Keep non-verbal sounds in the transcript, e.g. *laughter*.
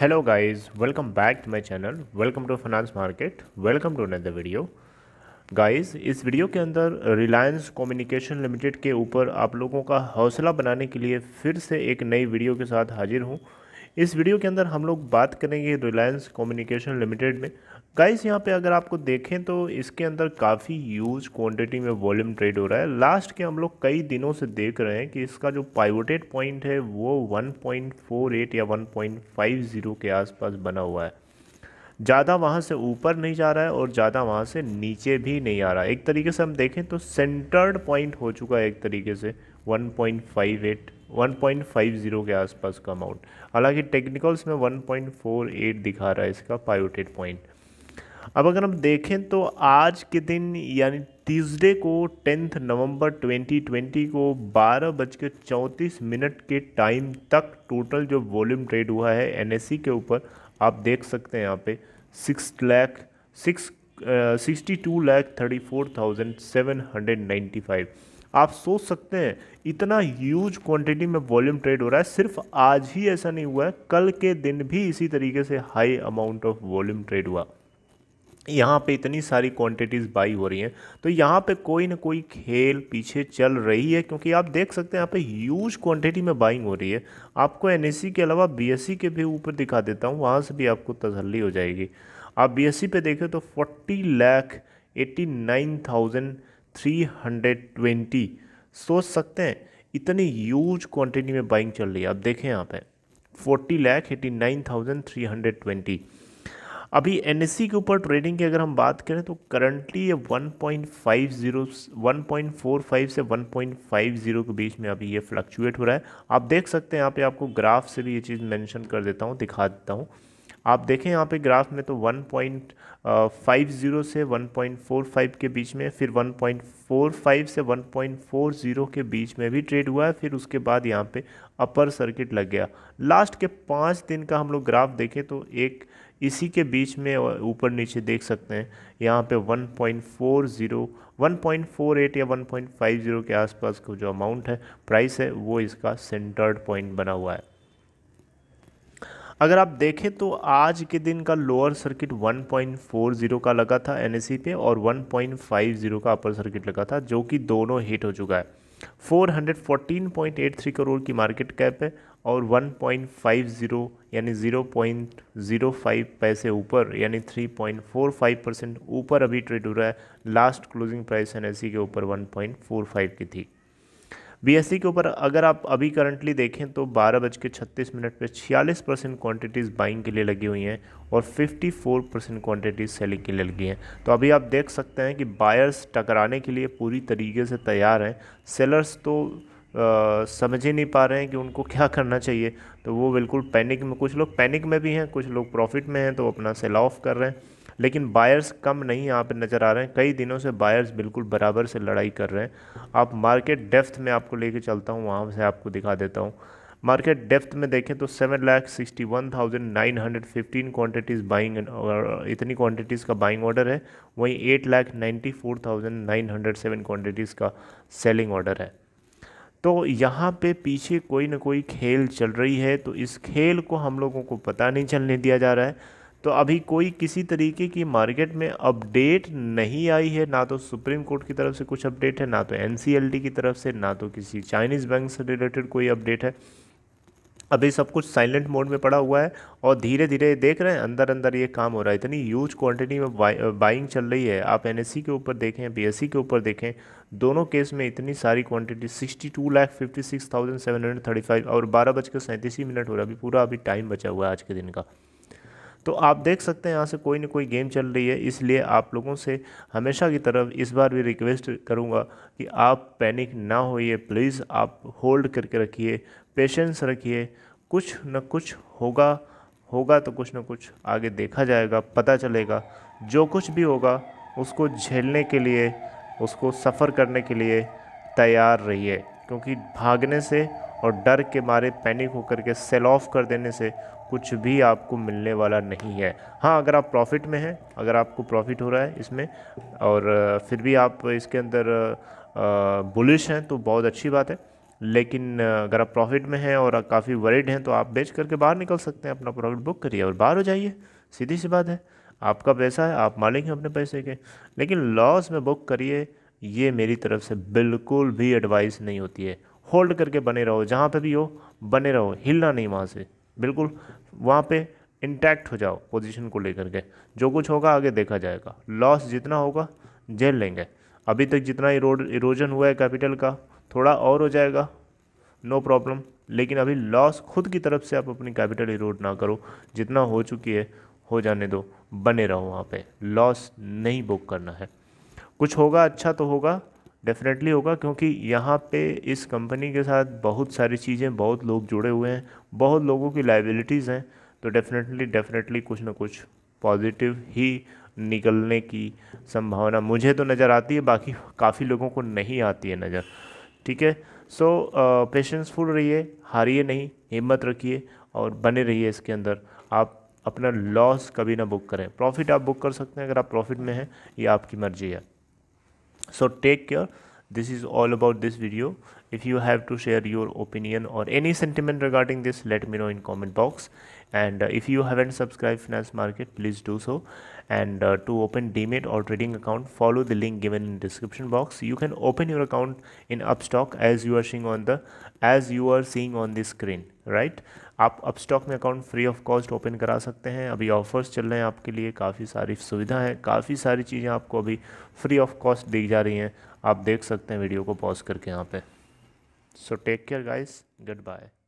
hello guys welcome back to my channel welcome to finance market welcome to another video guys इस वीडियो के अंदर Reliance communication limited के ऊपर आप लोगों का हौसला बनाने के लिए फिर से एक नई वीडियो के साथ हाजिर हूँ इस वीडियो के अंदर हम लोग बात करेंगे रिलायंस कम्युनिकेशन लिमिटेड में गाइस यहाँ पे अगर आपको देखें तो इसके अंदर काफ़ी यूज क्वांटिटी में वॉल्यूम ट्रेड हो रहा है लास्ट के हम लोग कई दिनों से देख रहे हैं कि इसका जो पाइवोटेड पॉइंट है वो 1.48 या 1.50 के आसपास बना हुआ है ज़्यादा वहाँ से ऊपर नहीं जा रहा है और ज़्यादा वहाँ से नीचे भी नहीं आ रहा है एक तरीके से हम देखें तो सेंटर्ड पॉइंट हो चुका है एक तरीके से 1.58 1.50 के आसपास का अमाउंट हालांकि टेक्निकल्स में 1.48 दिखा रहा है इसका पायोटेड पॉइंट अब अगर हम देखें तो आज के दिन यानी ट्यूजडे को टेंथ नवंबर 2020 को बारह बजकर चौंतीस मिनट के टाइम तक टोटल जो वॉल्यूम ट्रेड हुआ है एन e के ऊपर आप देख सकते हैं यहाँ पे six lakh six sixty two lakh thirty four thousand seven hundred ninety five आप सोच सकते हैं इतना ह्यूज क्वांटिटी में वॉल्यूम ट्रेड हो रहा है सिर्फ आज ही ऐसा नहीं हुआ है कल के दिन भी इसी तरीके से high amount of volume trade हुआ यहाँ पे इतनी सारी क्वांटिटीज़ बाई हो रही हैं तो यहाँ पे कोई ना कोई खेल पीछे चल रही है क्योंकि आप देख सकते हैं यहाँ पे ह्यूज क्वांटिटी में बाइंग हो रही है आपको एन e के अलावा बी e के भी ऊपर दिखा देता हूँ वहाँ से भी आपको तसली हो जाएगी आप बी e पे देखें तो forty lakh eighty nine thousand 320 सोच सकते हैं इतनी यूज क्वांटिटी में बाइंग चल रही है अब देखें यहाँ पे forty lakh eighty nine thousand three hundred twenty अभी एन e के ऊपर ट्रेडिंग की अगर हम बात करें तो करंटली ये 1.50 1.45 से 1.50 के बीच में अभी ये फ्लक्चुएट हो रहा है आप देख सकते हैं यहाँ पे आपको ग्राफ से भी ये चीज़ मेंशन कर देता हूँ दिखा देता हूँ आप देखें यहाँ पे ग्राफ में तो 1.50 से 1.45 के बीच में फिर 1.45 से 1.40 के बीच में भी ट्रेड हुआ है फिर उसके बाद यहाँ पे अपर सर्किट लग गया लास्ट के पाँच दिन का हम लोग ग्राफ देखें तो एक इसी के बीच में ऊपर नीचे देख सकते हैं यहाँ पे 1.40 1.48 या 1.50 के आसपास का जो अमाउंट है प्राइस है वो इसका सेंटर्ड पॉइंट बना हुआ है अगर आप देखें तो आज के दिन का लोअर सर्किट 1.40 का लगा था एन पे और 1.50 का अपर सर्किट लगा था जो कि दोनों हिट हो चुका है 414.83 करोड़ की मार्केट कैप है और 1.50 यानी 0.05 पैसे ऊपर यानी 3.45 परसेंट ऊपर अभी ट्रेड हो रहा है लास्ट क्लोजिंग प्राइस एन के ऊपर 1.45 की थी बीएसई के ऊपर अगर आप अभी करंटली देखें तो बारह बज के छत्तीस मिनट पर छियालीस परसेंट क्वान्टिटीज़ बाइंग के लिए लगी हुई हैं और 54 परसेंट क्वान्टिटीज़ सेलिंग के लिए लगी हैं तो अभी आप देख सकते हैं कि बायर्स टकराने के लिए पूरी तरीके से तैयार हैं सेलर्स तो समझ ही नहीं पा रहे हैं कि उनको *laughs* क्या करना चाहिए तो वो बिल्कुल पैनिक में कुछ लोग पैनिक में भी हैं कुछ लोग प्रॉफिट में हैं तो अपना सेल ऑफ कर रहे हैं लेकिन बायर्स कम नहीं यहाँ पर नज़र आ रहे हैं कई दिनों से बायर्स बिल्कुल बराबर से लड़ाई कर रहे हैं आप मार्केट डेफ्थ में आपको लेके चलता हूँ वहाँ से आपको दिखा देता हूँ मार्केट डेफ्थ में देखें तो seven lakh sixty one thousand nine hundred fifteen quantities buying इतनी क्वान्टिटीज़ का बाइंग ऑर्डर है वहीं eight lakh ninety four thousand nine hundred seven quantities का सेलिंग ऑर्डर है तो यहाँ पे पीछे कोई ना कोई खेल चल रही है तो इस खेल को हम लोगों को पता नहीं चलने दिया जा रहा है तो अभी कोई किसी तरीके की मार्केट में अपडेट नहीं आई है ना तो सुप्रीम कोर्ट की तरफ से कुछ अपडेट है ना तो एन की तरफ से ना तो किसी चाइनीज़ बैंक से रिलेटेड कोई अपडेट है अभी सब कुछ साइलेंट मोड में पड़ा हुआ है और धीरे धीरे देख रहे हैं अंदर अंदर ये काम हो रहा है इतनी ह्यूज क्वांटिटी में बाइ, बाइंग चल रही है आप एन e के ऊपर देखें बी e के ऊपर देखें दोनों केस में इतनी सारी quantity sixty two lakh fifty six thousand seven hundred thirty five और बारह बजकर सैंतीस मिनट हो रहा है अभी पूरा अभी टाइम बचा हुआ है आज के दिन का तो आप देख सकते हैं यहाँ से कोई ना कोई गेम चल रही है इसलिए आप लोगों से हमेशा की तरफ इस बार भी रिक्वेस्ट करूँगा कि आप पैनिक ना होइए प्लीज़ आप होल्ड करके रखिए पेशेंस रखिए कुछ न कुछ होगा होगा तो कुछ ना कुछ आगे देखा जाएगा पता चलेगा जो कुछ भी होगा उसको झेलने के लिए उसको सफ़र करने के लिए तैयार रहिए क्योंकि भागने से और डर के मारे पैनिक होकर के सेल ऑफ कर देने से कुछ भी आपको मिलने वाला नहीं है हाँ अगर आप प्रॉफिट में हैं अगर आपको प्रॉफिट हो रहा है इसमें और फिर भी आप इसके अंदर बुलिश हैं तो बहुत अच्छी बात है लेकिन अगर आप प्रॉफिट में हैं और काफ़ी वरीड हैं तो आप बेच करके बाहर निकल सकते हैं अपना प्रॉफिट बुक करिए और बाहर हो जाइए सीधी सी बात है आपका पैसा है आप मालिक हैं अपने पैसे के लेकिन लॉस में बुक करिए ये मेरी तरफ से बिल्कुल भी एडवाइस नहीं होती है होल्ड करके बने रहो जहाँ पे भी हो बने रहो हिलना नहीं वहाँ से बिल्कुल वहाँ पे इंटैक्ट हो जाओ पोजीशन को लेकर के जो कुछ होगा आगे देखा जाएगा लॉस जितना होगा झेल लेंगे अभी तक जितना इरोजन हुआ है कैपिटल का थोड़ा और हो जाएगा नो प्रॉब्लम लेकिन अभी लॉस खुद की तरफ से आप अपनी कैपिटल इरोड ना करो जितना हो चुकी है हो जाने दो बने रहो वहाँ पे लॉस नहीं बुक करना है कुछ होगा अच्छा तो होगा डेफिनेटली होगा क्योंकि यहाँ पे इस कंपनी के साथ बहुत सारी चीज़ें बहुत लोग जुड़े हुए हैं बहुत लोगों की लाइबिलिटीज़ हैं तो डेफिनेटली डेफिनेटली कुछ ना कुछ पॉजिटिव ही निकलने की संभावना मुझे तो नज़र आती है बाकी काफ़ी लोगों को नहीं आती है नज़र ठीक है सो पेशेंसफुल रहिए हारिए नहीं हिम्मत रखिए और बने रहिए इसके अंदर आप अपना लॉस कभी ना बुक करें प्रॉफिट आप बुक कर सकते हैं अगर आप प्रॉफिट में हैं ये आपकी मर्जी है so take care this is all about this video if you have to share your opinion or any sentiment regarding this let me know in comment box and uh, if you haven't subscribed finance market please do so and uh, to open demat or trading account follow the link given in description box you can open your account in upstock as you are seeing on the as you are seeing on the screen right आप अब stock में account free of cost open करा सकते हैं अभी offers चल रहे हैं आपके लिए काफ़ी सारी सुविधा है काफ़ी सारी चीज़ें आपको अभी फ्री ऑफ कॉस्ट दी जा रही हैं आप देख सकते हैं वीडियो को पॉज करके यहाँ पर so take care guys good bye